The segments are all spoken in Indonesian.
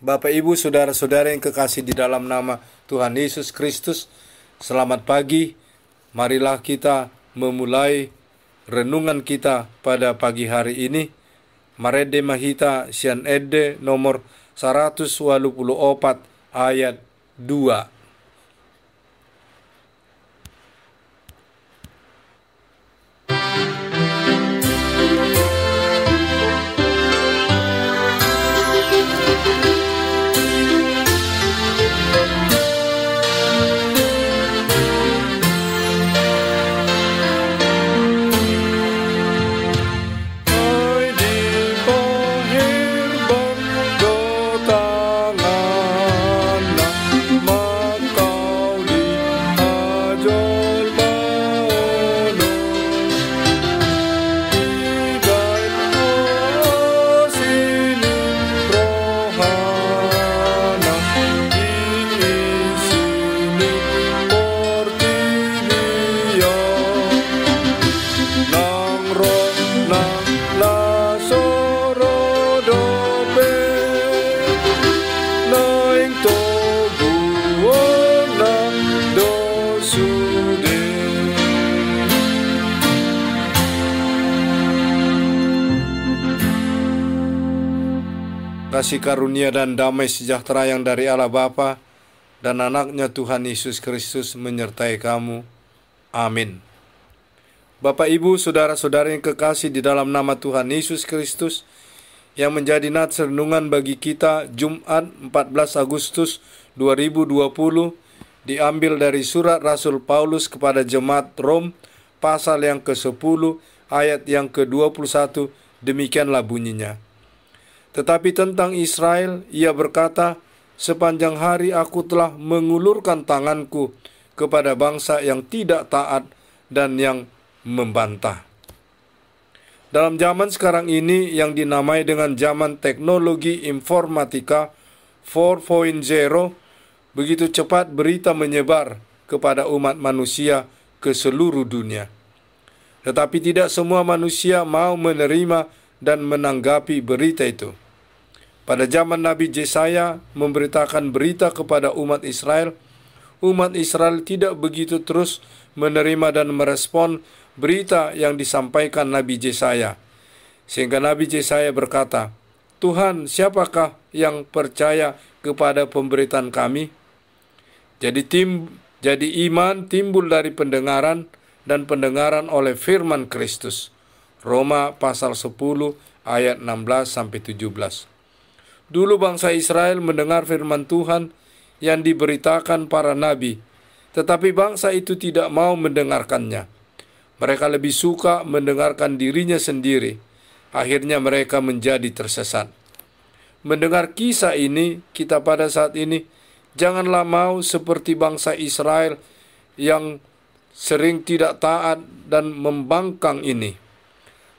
Bapak Ibu, saudara-saudara yang kekasih di dalam nama Tuhan Yesus Kristus, selamat pagi. Marilah kita memulai renungan kita pada pagi hari ini. Marede Mahita Sian Ede nomor 184 ayat 2. kasih karunia dan damai sejahtera yang dari Allah Bapa dan anaknya Tuhan Yesus Kristus menyertai kamu. Amin. Bapak, Ibu, Saudara-saudari yang kekasih di dalam nama Tuhan Yesus Kristus, yang menjadi nat renungan bagi kita Jumat 14 Agustus 2020 diambil dari surat Rasul Paulus kepada jemaat Rom pasal yang ke-10 ayat yang ke-21 demikianlah bunyinya. Tetapi tentang Israel, ia berkata, Sepanjang hari aku telah mengulurkan tanganku kepada bangsa yang tidak taat dan yang membantah. Dalam zaman sekarang ini yang dinamai dengan zaman teknologi informatika 4.0, begitu cepat berita menyebar kepada umat manusia ke seluruh dunia. Tetapi tidak semua manusia mau menerima dan menanggapi berita itu. Pada zaman Nabi Yesaya memberitakan berita kepada umat Israel, umat Israel tidak begitu terus menerima dan merespon berita yang disampaikan Nabi Yesaya. Sehingga Nabi Yesaya berkata, Tuhan siapakah yang percaya kepada pemberitaan kami? Jadi tim, jadi iman timbul dari pendengaran dan pendengaran oleh firman Kristus. Roma pasal 10 ayat 16 sampai 17. Dulu bangsa Israel mendengar firman Tuhan yang diberitakan para nabi, tetapi bangsa itu tidak mau mendengarkannya. Mereka lebih suka mendengarkan dirinya sendiri. Akhirnya mereka menjadi tersesat. Mendengar kisah ini, kita pada saat ini janganlah mau seperti bangsa Israel yang sering tidak taat dan membangkang ini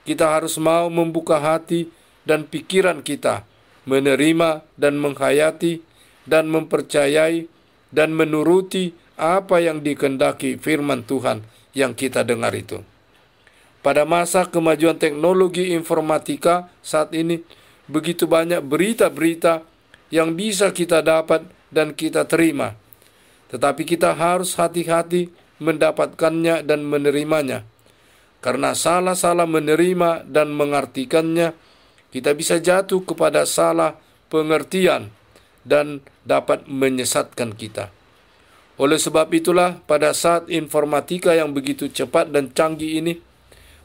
kita harus mau membuka hati dan pikiran kita, menerima dan menghayati, dan mempercayai dan menuruti apa yang dikendaki firman Tuhan yang kita dengar itu. Pada masa kemajuan teknologi informatika saat ini, begitu banyak berita-berita yang bisa kita dapat dan kita terima, tetapi kita harus hati-hati mendapatkannya dan menerimanya karena salah-salah menerima dan mengartikannya, kita bisa jatuh kepada salah pengertian dan dapat menyesatkan kita. Oleh sebab itulah, pada saat informatika yang begitu cepat dan canggih ini,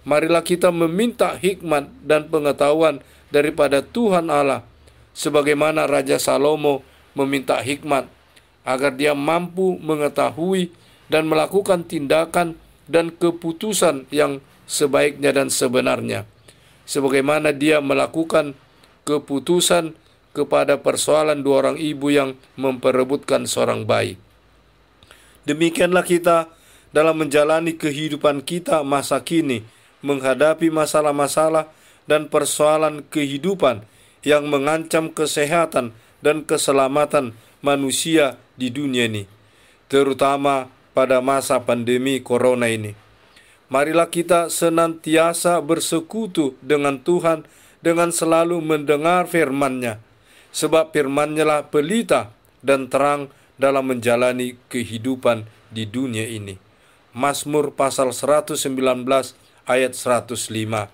marilah kita meminta hikmat dan pengetahuan daripada Tuhan Allah, sebagaimana Raja Salomo meminta hikmat agar dia mampu mengetahui dan melakukan tindakan dan keputusan yang sebaiknya dan sebenarnya, sebagaimana dia melakukan keputusan kepada persoalan dua orang ibu yang memperebutkan seorang bayi. Demikianlah kita dalam menjalani kehidupan kita masa kini, menghadapi masalah-masalah dan persoalan kehidupan yang mengancam kesehatan dan keselamatan manusia di dunia ini, terutama pada masa pandemi corona ini. Marilah kita senantiasa bersekutu dengan Tuhan dengan selalu mendengar firman-Nya, sebab firman-Nya lah pelita dan terang dalam menjalani kehidupan di dunia ini. Mazmur pasal 119 ayat 105.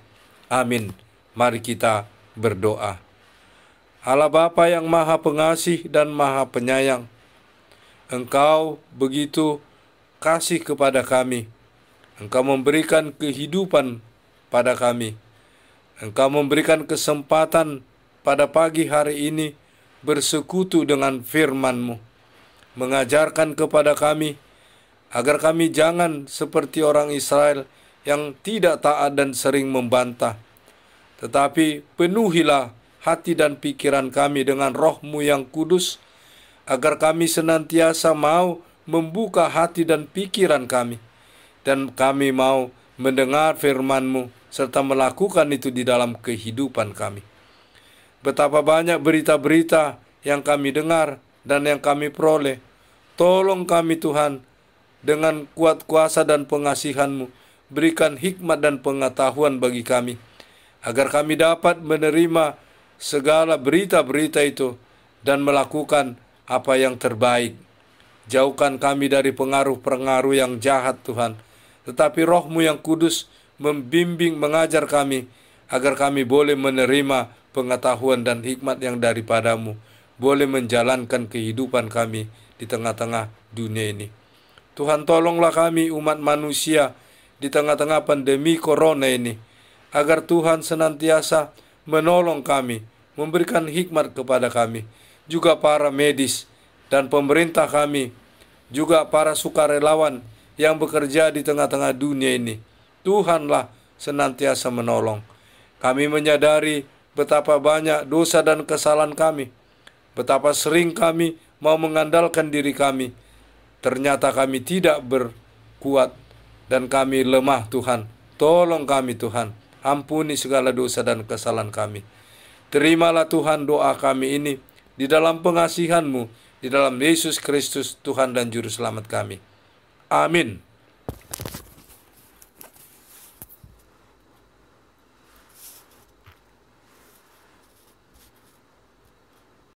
Amin. Mari kita berdoa. Allah Bapa yang Maha Pengasih dan Maha Penyayang, Engkau begitu kasih kepada kami. Engkau memberikan kehidupan pada kami. Engkau memberikan kesempatan pada pagi hari ini bersekutu dengan firman-Mu, mengajarkan kepada kami agar kami jangan seperti orang Israel yang tidak taat dan sering membantah. Tetapi penuhilah hati dan pikiran kami dengan rohmu yang kudus, agar kami senantiasa mau membuka hati dan pikiran kami. Dan kami mau mendengar firman-Mu serta melakukan itu di dalam kehidupan kami. Betapa banyak berita-berita yang kami dengar dan yang kami peroleh. Tolong kami Tuhan dengan kuat kuasa dan pengasihan-Mu, berikan hikmat dan pengetahuan bagi kami, agar kami dapat menerima segala berita-berita itu dan melakukan apa yang terbaik. Jauhkan kami dari pengaruh-pengaruh yang jahat Tuhan. Tetapi rohmu yang kudus membimbing mengajar kami agar kami boleh menerima pengetahuan dan hikmat yang daripadamu, boleh menjalankan kehidupan kami di tengah-tengah dunia ini. Tuhan tolonglah kami umat manusia di tengah-tengah pandemi corona ini, agar Tuhan senantiasa menolong kami, memberikan hikmat kepada kami, juga para medis, dan pemerintah kami, juga para sukarelawan yang bekerja di tengah-tengah dunia ini. Tuhanlah senantiasa menolong. Kami menyadari betapa banyak dosa dan kesalahan kami, betapa sering kami mau mengandalkan diri kami. Ternyata kami tidak berkuat dan kami lemah Tuhan. Tolong kami Tuhan, ampuni segala dosa dan kesalahan kami. Terimalah Tuhan doa kami ini di dalam pengasihan-Mu di dalam Yesus Kristus Tuhan dan Juru Selamat kami. Amin.